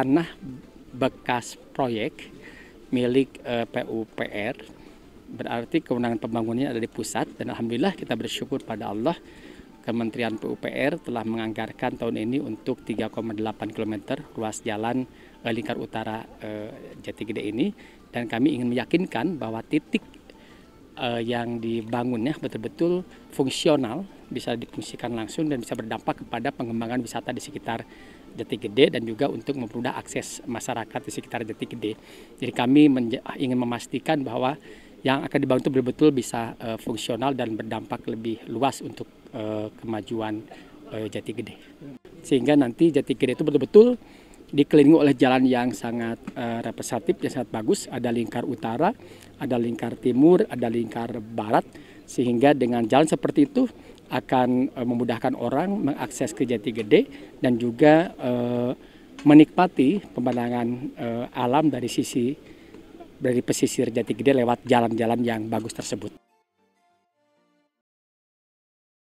tanah bekas proyek milik eh, PUPR berarti kewenangan pembangunannya ada di pusat dan alhamdulillah kita bersyukur pada Allah Kementerian PUPR telah menganggarkan tahun ini untuk 3,8 km ruas jalan eh, lingkar utara eh, Jati Gede ini dan kami ingin meyakinkan bahwa titik eh, yang dibangunnya betul-betul fungsional bisa difungsikan langsung dan bisa berdampak kepada pengembangan wisata di sekitar Jatigede dan juga untuk mempermudah akses masyarakat di sekitar Jatigede. Jadi kami ah, ingin memastikan bahwa yang akan dibangun itu betul-betul bisa uh, fungsional dan berdampak lebih luas untuk uh, kemajuan uh, eh, Jatigede. Sehingga nanti Jatigede itu betul-betul dikelilingi oleh jalan yang sangat uh, representatif, yang sangat bagus. Ada lingkar utara, ada lingkar timur, ada lingkar barat. Sehingga dengan jalan seperti itu, akan eh, memudahkan orang mengakses ke Jati Gede dan juga eh, menikmati pemandangan eh, alam dari sisi dari pesisir Jati Gede lewat jalan-jalan yang bagus tersebut.